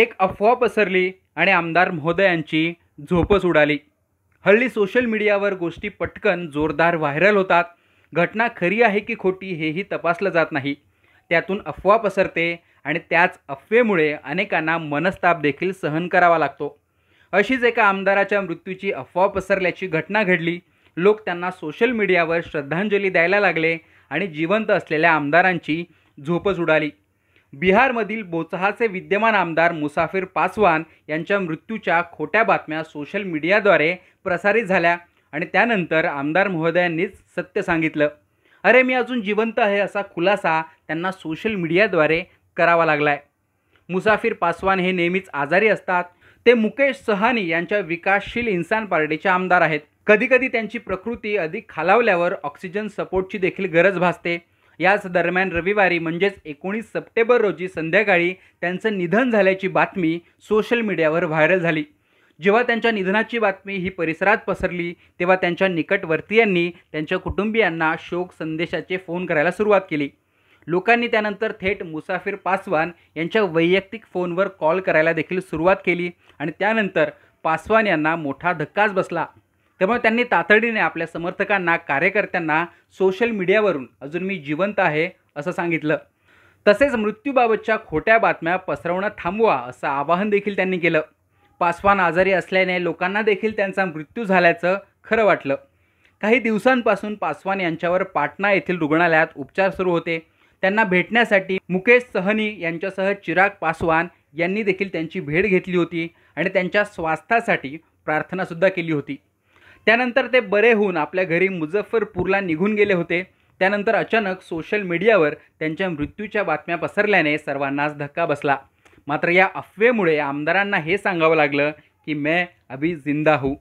एक अफवा पसरली आणि आमदार महोदयांची झोपच उडाली हल्ली सोशल मीडियावर गोष्टी पटकन जोरदार व्हायरल होतात घटना खरी आहे की खोटी हेही तपासलं जात नाही त्यातून अफवा पसरते आणि त्याच अफवेमुळे अनेकांना मनस्ताप देखील सहन करावा लागतो अशीच एका आमदाराच्या मृत्यूची अफवा पसरल्याची घटना घडली लोक त्यांना सोशल मीडियावर श्रद्धांजली द्यायला लागले आणि जिवंत असलेल्या आमदारांची झोपच उडाली बिहारमधील बोचहाचे विद्यमान आमदार मुसाफिर पासवान यांच्या मृत्यूच्या खोट्या बातम्या सोशल मीडियाद्वारे प्रसारित झाल्या आणि त्यानंतर आमदार महोदयांनीच सत्य सांगितलं अरे मी अजून जिवंत आहे असा खुलासा त्यांना सोशल मीडियाद्वारे करावा लागलाय मुसाफिर पासवान हे नेहमीच आजारी असतात ते मुकेश सहानी यांच्या विकासशील इन्सान पार्टीचे आमदार आहेत कधीकधी त्यांची प्रकृती अधिक खालावल्यावर ऑक्सिजन सपोर्टची देखील गरज भासते याच दरम्यान रविवारी म्हणजेच एकोणीस सप्टेंबर रोजी संध्याकाळी त्यांचं निधन झाल्याची बातमी सोशल मीडियावर व्हायरल झाली जेव्हा त्यांच्या निधनाची बातमी ही परिसरात पसरली तेव्हा त्यांच्या निकटवर्तीयांनी त्यांच्या कुटुंबियांना शोक संदेशाचे फोन करायला सुरुवात केली लोकांनी त्यानंतर थेट मुसाफिर पासवान यांच्या वैयक्तिक फोनवर कॉल करायला देखील सुरुवात केली आणि त्यानंतर पासवान यांना मोठा धक्काच बसला त्यामुळे त्यांनी तातडीने आपल्या समर्थकांना कार्यकर्त्यांना सोशल मीडियावरून अजून मी जिवंत आहे असं सांगितलं तसेच मृत्यूबाबतच्या खोट्या बातम्या पसरवणं थांबवा असं आवाहन देखील त्यांनी केलं पासवान आजारी असल्याने लोकांना देखील त्यांचा मृत्यू झाल्याचं खरं वाटलं काही दिवसांपासून पासवान यांच्यावर पाटणा येथील रुग्णालयात उपचार सुरू होते त्यांना भेटण्यासाठी मुकेश सहनी यांच्यासह चिराग पासवान यांनी देखील त्यांची भेट घेतली होती आणि त्यांच्या स्वास्थ्यासाठी प्रार्थनासुद्धा केली होती त्यानंतर ते बरे होऊन आपल्या घरी मुझफ्फरपूरला निघून गेले होते त्यानंतर अचानक सोशल मीडियावर त्यांच्या मृत्यूच्या बातम्या पसरल्याने सर्वांनाच धक्का बसला मात्र या अफवेमुळे आमदारांना हे सांगावं लागलं की मैं अभी जिंदा हूं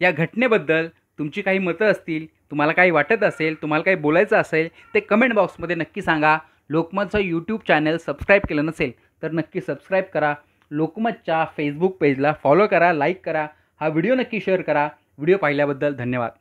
या घटनेबद्दल तुमची काही मतं असतील तुम्हाला काही वाटत असेल तुम्हाला काही बोलायचं असेल ते कमेंट बॉक्समध्ये नक्की सांगा लोकमतचं यूट्यूब चॅनल सबस्क्राईब केलं नसेल तर नक्की सबस्क्राईब करा लोकमतच्या फेसबुक पेजला फॉलो करा लाईक करा हा व्हिडिओ नक्की शेअर करा व्हिडिओ पाहिल्याबद्दल धन्यवाद